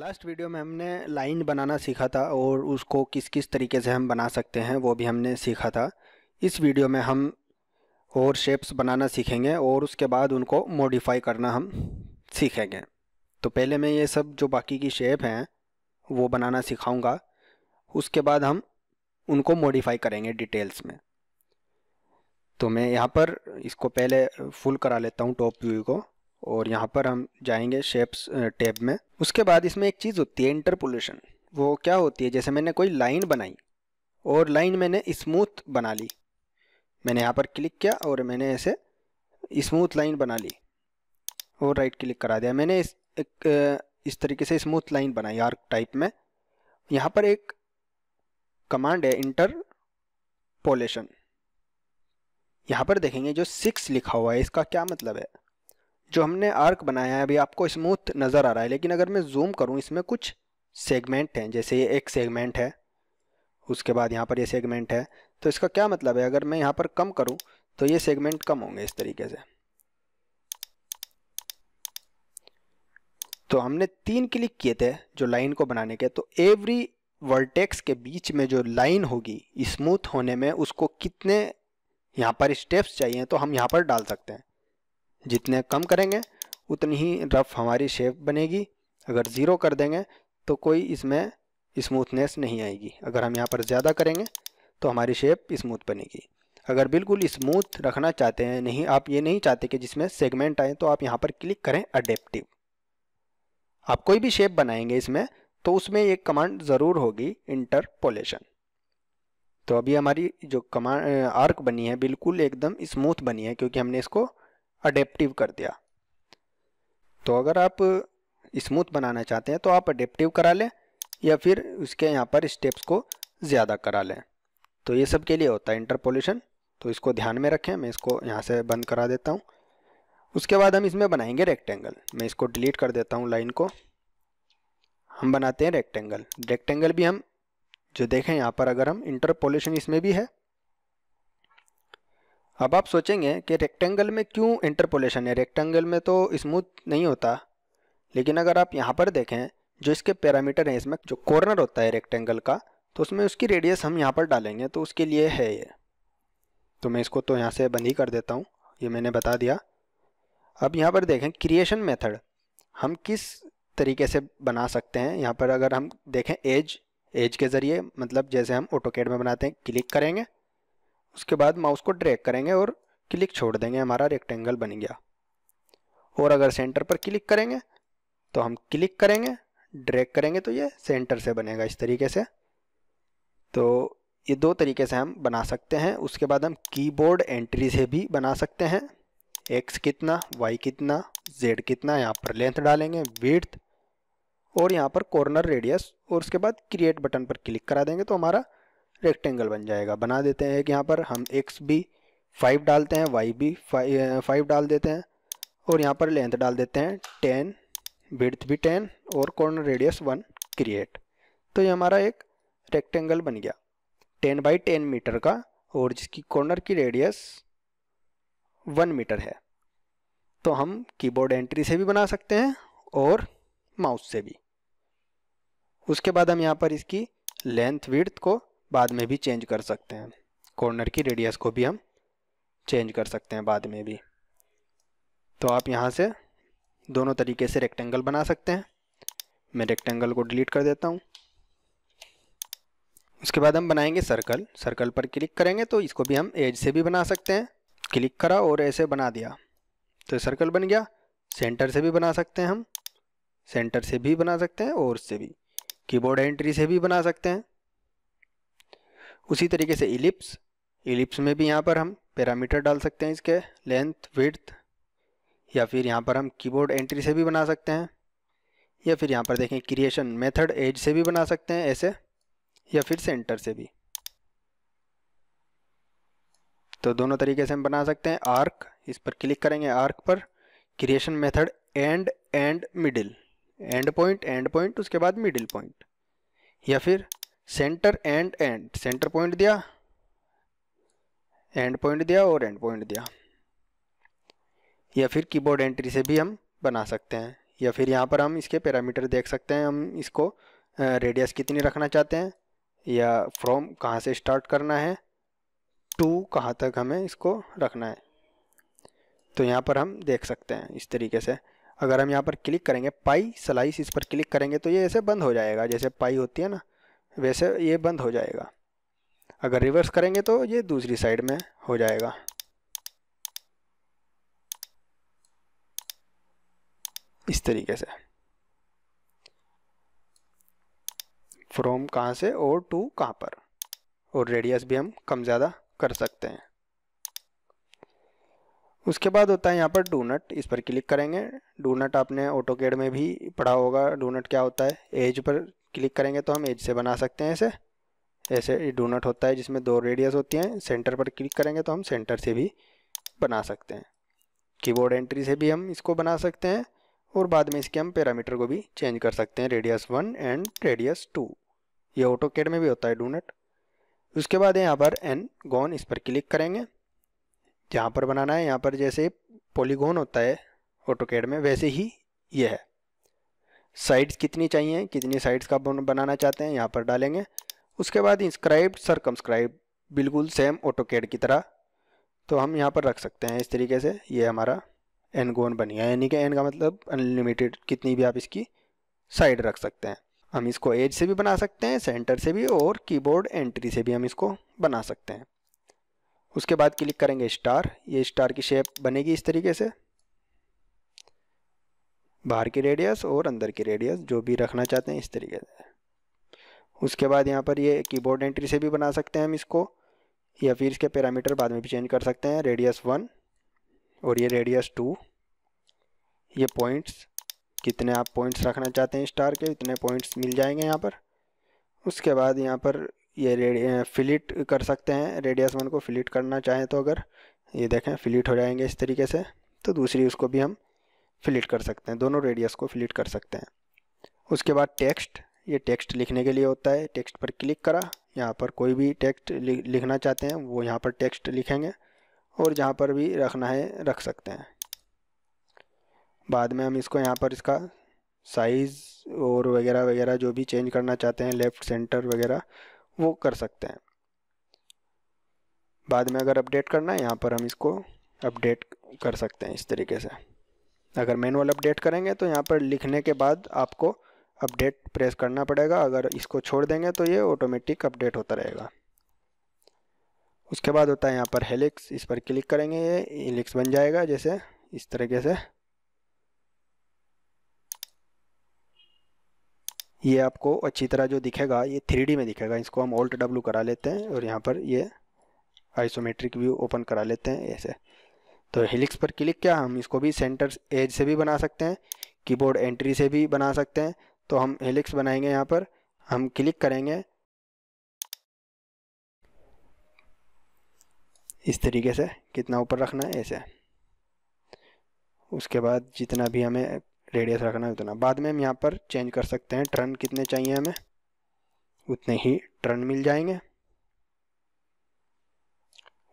last video में हमने line बनाना सीखा था और उसको किस किस तरीके से हम बना सकते हैं वो भी हमने सीखा था इस वीडियो में हम और शेप्स बनाना सीखेंगे और उसके बाद उनको मॉडिफाई करना हम सीखेंगे तो पहले मैं ये सब जो बाकी की शेप हैं वो बनाना सिखाऊंगा उसके बाद हम उनको मॉडिफाई करेंगे डिटेल्स में तो मैं यहाँ पर इसको पहले फुल करा लेता हूँ टॉप व्यू को और यहाँ पर हम जाएंगे शेप्स टैब में उसके बाद इसमें एक चीज़ होती है इंटरपोलेशन वो क्या होती है जैसे मैंने कोई लाइन बनाई और लाइन मैंने स्मूथ बना ली मैंने यहाँ पर क्लिक किया और मैंने ऐसे स्मूथ लाइन बना ली और राइट क्लिक करा दिया मैंने इस एक इस तरीके से स्मूथ लाइन बनाई आर्क टाइप में यहाँ पर एक कमांड है इंटर पोलेशन यहाँ पर देखेंगे जो सिक्स लिखा हुआ है इसका क्या मतलब है जो हमने आर्क बनाया है अभी आपको स्मूथ नज़र आ रहा है लेकिन अगर मैं जूम करूँ इसमें कुछ सेगमेंट हैं जैसे ये एक सेगमेंट है उसके बाद यहाँ पर ये सेगमेंट है तो इसका क्या मतलब है अगर मैं यहाँ पर कम करूँ तो ये सेगमेंट कम होंगे इस तरीके से तो हमने तीन क्लिक किए थे जो लाइन को बनाने के तो एवरी वर्टेक्स के बीच में जो लाइन होगी स्मूथ होने में उसको कितने यहाँ पर स्टेप्स चाहिए तो हम यहाँ पर डाल सकते हैं जितने कम करेंगे उतनी ही रफ हमारी शेप बनेगी अगर ज़ीरो कर देंगे तो कोई इसमें स्मूथनेस नहीं आएगी अगर हम यहाँ पर ज़्यादा करेंगे तो हमारी शेप स्मूथ बनेगी अगर बिल्कुल स्मूथ रखना चाहते हैं नहीं आप ये नहीं चाहते कि जिसमें सेगमेंट आए तो आप यहाँ पर क्लिक करें अडेप्टिव आप कोई भी शेप बनाएंगे इसमें तो उसमें एक कमांड ज़रूर होगी इंटरपोलेशन तो अभी हमारी जो कमांड आर्क बनी है बिल्कुल एकदम स्मूथ बनी है क्योंकि हमने इसको अडेप्टिव कर दिया तो अगर आप स्मूथ बनाना चाहते हैं तो आप अडेप्टिव करा लें या फिर उसके यहाँ पर स्टेप्स को ज़्यादा करा लें तो ये सब के लिए होता है इंटरपोलेशन तो इसको ध्यान में रखें मैं इसको यहाँ से बंद करा देता हूँ उसके बाद हम इसमें बनाएंगे रेक्टेंगल मैं इसको डिलीट कर देता हूँ लाइन को हम बनाते हैं रेक्टेंगल रेक्टेंगल भी हम जो देखें यहाँ पर अगर हम इंटरपोलेशन इसमें भी है अब आप सोचेंगे कि रेक्टेंगल में क्यों इंटरपोलेशन है रेक्टेंगल में तो स्मूथ नहीं होता लेकिन अगर आप यहाँ पर देखें जो इसके पैरामीटर हैं इसमें जो कॉर्नर होता है रेक्टेंगल का तो उसमें उसकी रेडियस हम यहाँ पर डालेंगे तो उसके लिए है ये तो मैं इसको तो यहाँ से बंद ही कर देता हूँ ये मैंने बता दिया अब यहाँ पर देखें क्रिएशन मेथड हम किस तरीके से बना सकते हैं यहाँ पर अगर हम देखें एज एज के ज़रिए मतलब जैसे हम ऑटोकेट में बनाते हैं क्लिक करेंगे उसके बाद माउस को ड्रैग करेंगे और क्लिक छोड़ देंगे हमारा रेक्टेंगल बन गया और अगर सेंटर पर क्लिक करेंगे तो हम क्लिक करेंगे ड्रैग करेंगे तो ये सेंटर से बनेगा इस तरीके से तो ये दो तरीके से हम बना सकते हैं उसके बाद हम कीबोर्ड एंट्री से भी बना सकते हैं एक्स कितना वाई कितना जेड कितना यहाँ पर लेंथ डालेंगे विड्थ और यहाँ पर कॉर्नर रेडियस और उसके बाद क्रिएट बटन पर क्लिक करा देंगे तो हमारा रेक्टेंगल बन जाएगा बना देते हैं कि यहाँ पर हम एक्स भी फाइव डालते हैं वाई भी फाइव डाल देते हैं और यहाँ पर लेंथ डाल देते हैं टेन बिड्थ भी टेन और कॉर्नर रेडियस वन क्रिएट तो ये हमारा एक रेक्टेंगल बन गया टेन बाई टेन मीटर का और जिसकी कॉर्नर की रेडियस वन मीटर है तो हम कीबोर्ड एंट्री से भी बना सकते हैं और माउस से भी उसके बाद हम यहाँ पर इसकी लेंथ विड्थ को बाद में भी चेंज कर सकते हैं कॉर्नर की रेडियस को भी हम चेंज कर सकते हैं बाद में भी तो आप यहाँ से दोनों तरीके से रेक्टेंगल बना सकते हैं मैं रेक्टेंगल को डिलीट कर देता हूँ उसके बाद हम बनाएंगे सर्कल सर्कल पर क्लिक करेंगे तो इसको भी हम एज से भी बना सकते हैं क्लिक करा और ऐसे बना दिया तो सर्कल बन गया सेंटर से भी बना सकते हैं हम सेंटर से भी बना सकते हैं और से भी कीबोर्ड एंट्री से भी बना सकते हैं उसी तरीके से इलिप्स इलिप्स में भी यहाँ पर हम पैरामीटर डाल सकते हैं इसके लेंथ विड्थ या फिर यहाँ पर हम कीबोर्ड एंट्री से भी बना सकते हैं या फिर यहाँ पर देखें क्रिएशन मेथड एज से भी बना सकते हैं ऐसे या फिर सेंटर से भी तो दोनों तरीके से हम बना सकते हैं आर्क इस पर क्लिक करेंगे आर्क पर creation method end end middle end point end point उसके बाद मिडिल पॉइंट या फिर center end end center point दिया एंड पॉइंट दिया और एंड पॉइंट दिया या फिर कीबोर्ड एंट्री से भी हम बना सकते हैं या फिर यहाँ पर हम इसके पैरामीटर देख सकते हैं हम इसको रेडियस कितनी रखना चाहते हैं या फ्रॉम कहाँ से स्टार्ट करना है टू कहाँ तक हमें इसको रखना है तो यहाँ पर हम देख सकते हैं इस तरीके से अगर हम यहाँ पर क्लिक करेंगे पाई स्लाइस इस पर क्लिक करेंगे तो ये ऐसे बंद हो जाएगा जैसे पाई होती है ना वैसे ये बंद हो जाएगा अगर रिवर्स करेंगे तो ये दूसरी साइड में हो जाएगा इस तरीके से फ्रॉम कहाँ से और टू कहाँ पर और रेडियस भी हम कम ज़्यादा कर सकते हैं उसके बाद होता है यहाँ पर डूनट इस पर क्लिक करेंगे डूनट आपने ऑटो केड में भी पढ़ा होगा डूनट क्या होता है एज पर क्लिक करेंगे तो हम एज से बना सकते हैं इसे ऐसे डोनट होता है जिसमें दो रेडियस होती हैं सेंटर पर क्लिक करेंगे तो हम सेंटर से भी बना सकते हैं कीबोर्ड एंट्री से भी हम इसको बना सकते हैं और बाद में इसके हम पैरामीटर को भी चेंज कर सकते हैं radius one and radius two ये ऑटो कैड में भी होता है डोनट उसके बाद यहाँ पर एन गॉन इस पर क्लिक करेंगे जहाँ पर बनाना है यहाँ पर जैसे पॉलीगोन होता है ऑटो कैड में वैसे ही यह है साइड्स कितनी चाहिए कितनी साइड्स का बनाना चाहते हैं यहाँ पर डालेंगे उसके बाद इंस्क्राइब सरकमस्क्राइब बिल्कुल सेम ऑटोकेड की तरह तो हम यहाँ पर रख सकते हैं इस तरीके से ये हमारा एनगोन बन गया यानी कि एन का मतलब अनलिमिटेड कितनी भी आप इसकी साइड रख सकते हैं हम इसको एज से भी बना सकते हैं सेंटर से भी और कीबोर्ड एंट्री से भी हम इसको बना सकते हैं उसके बाद क्लिक करेंगे स्टार ये स्टार की शेप बनेगी इस तरीके से बाहर की रेडियस और अंदर की रेडियस जो भी रखना चाहते हैं इस तरीके से उसके बाद यहाँ पर ये कीबोर्ड एंट्री से भी बना सकते हैं हम इसको या फिर इसके पैरामीटर बाद में भी चेंज कर सकते हैं रेडियस वन और ये रेडियस टू ये पॉइंट्स कितने आप पॉइंट्स रखना चाहते हैं स्टार के इतने पॉइंट्स मिल जाएंगे यहाँ पर उसके बाद यहाँ पर ये फिलिट कर सकते हैं रेडियस वन को फिलिट करना चाहें तो अगर ये देखें फिलिट हो जाएंगे इस तरीके से तो दूसरी उसको भी हम फिलिट कर सकते हैं दोनों रेडियस को फिलिट कर सकते हैं उसके बाद टेक्स्ट ये टेक्स्ट लिखने के लिए होता है टेक्स्ट पर क्लिक करा यहाँ पर कोई भी टेक्स्ट लिखना चाहते हैं वो यहाँ पर टेक्स्ट लिखेंगे और जहाँ पर भी रखना है रख सकते हैं बाद में हम इसको यहाँ पर इसका साइज़ और वगैरह वगैरह जो भी चेंज करना चाहते हैं लेफ़्ट सेंटर वगैरह वो कर सकते हैं बाद में अगर अपडेट करना है यहाँ पर हम इसको अपडेट कर सकते हैं इस तरीके से अगर मैनुअल अपडेट करेंगे तो यहाँ पर लिखने के बाद आपको अपडेट प्रेस करना पड़ेगा अगर इसको छोड़ देंगे तो ये ऑटोमेटिक अपडेट होता रहेगा उसके बाद होता है यहाँ पर हेलिक्स इस पर क्लिक करेंगे ये हेलिक्स बन जाएगा जैसे इस तरीके से ये आपको अच्छी तरह जो दिखेगा ये थ्री में दिखेगा इसको हम ऑल्ट डब्लू करा लेते हैं और यहाँ पर ये आइसोमेट्रिक व्यू ओपन करा लेते हैं ऐसे तो हेलिक्स पर क्लिक किया हम इसको भी सेंटर एज से भी बना सकते हैं कीबोर्ड एंट्री से भी बना सकते हैं तो हम हेलिक्स बनाएंगे यहाँ पर हम क्लिक करेंगे इस तरीके से कितना ऊपर रखना है ऐसे उसके बाद जितना भी हमें रेडियस रखना है उतना बाद में हम यहाँ पर चेंज कर सकते हैं टर्न कितने चाहिए हमें उतने ही टर्न मिल जाएंगे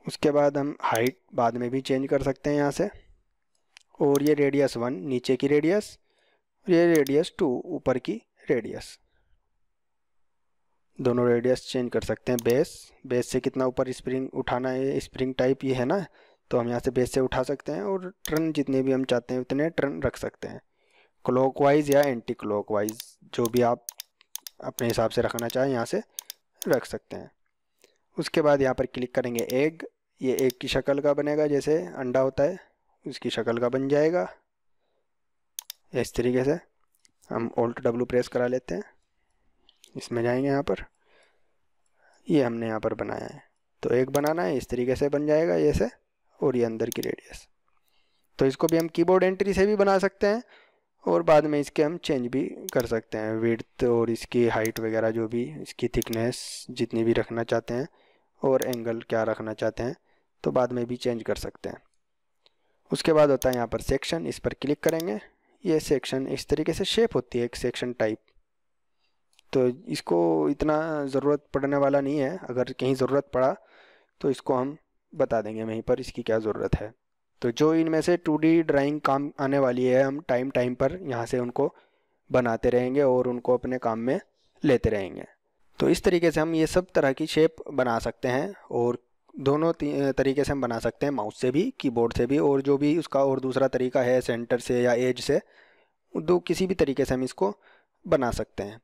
उसके बाद हम हाइट बाद में भी चेंज कर सकते हैं यहाँ से और ये रेडियस वन नीचे की रेडियस और ये रेडियस टू ऊपर की रेडियस दोनों रेडियस चेंज कर सकते हैं बेस बेस से कितना ऊपर स्प्रिंग उठाना है स्प्रिंग टाइप ये है ना तो हम यहाँ से बेस से उठा सकते हैं और टर्न जितने भी हम चाहते हैं उतने टर्न रख सकते हैं क्लॉकवाइज या एंटी क्लॉकवाइज जो भी आप अपने हिसाब से रखना चाहें यहाँ से रख सकते हैं उसके बाद यहाँ पर क्लिक करेंगे एग ये एक की शक्ल का बनेगा जैसे अंडा होता है उसकी शक्ल का बन जाएगा इस तरीके से हम ओल्ट डब्लू प्रेस करा लेते हैं इसमें जाएंगे यहाँ पर ये हमने यहाँ पर बनाया है तो एक बनाना है इस तरीके से बन जाएगा ये से और ये अंदर की रेडियस तो इसको भी हम कीबोर्ड एंट्री से भी बना सकते हैं और बाद में इसके हम चेंज भी कर सकते हैं विड्थ और इसकी हाइट वगैरह जो भी इसकी थिकनेस जितनी भी रखना चाहते हैं और एंगल क्या रखना चाहते हैं तो बाद में भी चेंज कर सकते हैं उसके बाद होता है यहाँ पर सेक्शन इस पर क्लिक करेंगे ये सेक्शन इस तरीके से शेप होती है एक सेक्शन टाइप तो इसको इतना ज़रूरत पड़ने वाला नहीं है अगर कहीं ज़रूरत पड़ा तो इसको हम बता देंगे वहीं पर इसकी क्या ज़रूरत है तो जो इनमें से टू डी ड्राइंग काम आने वाली है हम टाइम टाइम पर यहाँ से उनको बनाते रहेंगे और उनको अपने काम में लेते रहेंगे तो इस तरीके से हम ये सब तरह की शेप बना सकते हैं और दोनों तरीके से हम बना सकते हैं माउस से भी कीबोर्ड से भी और जो भी उसका और दूसरा तरीका है सेंटर से या एज से दो किसी भी तरीके से हम इसको बना सकते हैं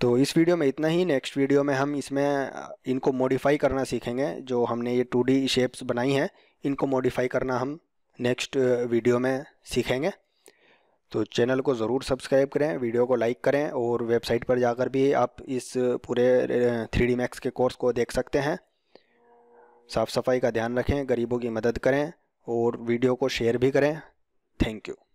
तो इस वीडियो में इतना ही नेक्स्ट वीडियो में हम इसमें इनको मॉडिफाई करना सीखेंगे जो हमने ये टू शेप्स बनाई हैं इनको मॉडिफाई करना हम नेक्स्ट वीडियो में सीखेंगे तो चैनल को ज़रूर सब्सक्राइब करें वीडियो को लाइक करें और वेबसाइट पर जाकर भी आप इस पूरे थ्री मैक्स के कोर्स को देख सकते हैं साफ़ सफाई का ध्यान रखें गरीबों की मदद करें और वीडियो को शेयर भी करें थैंक यू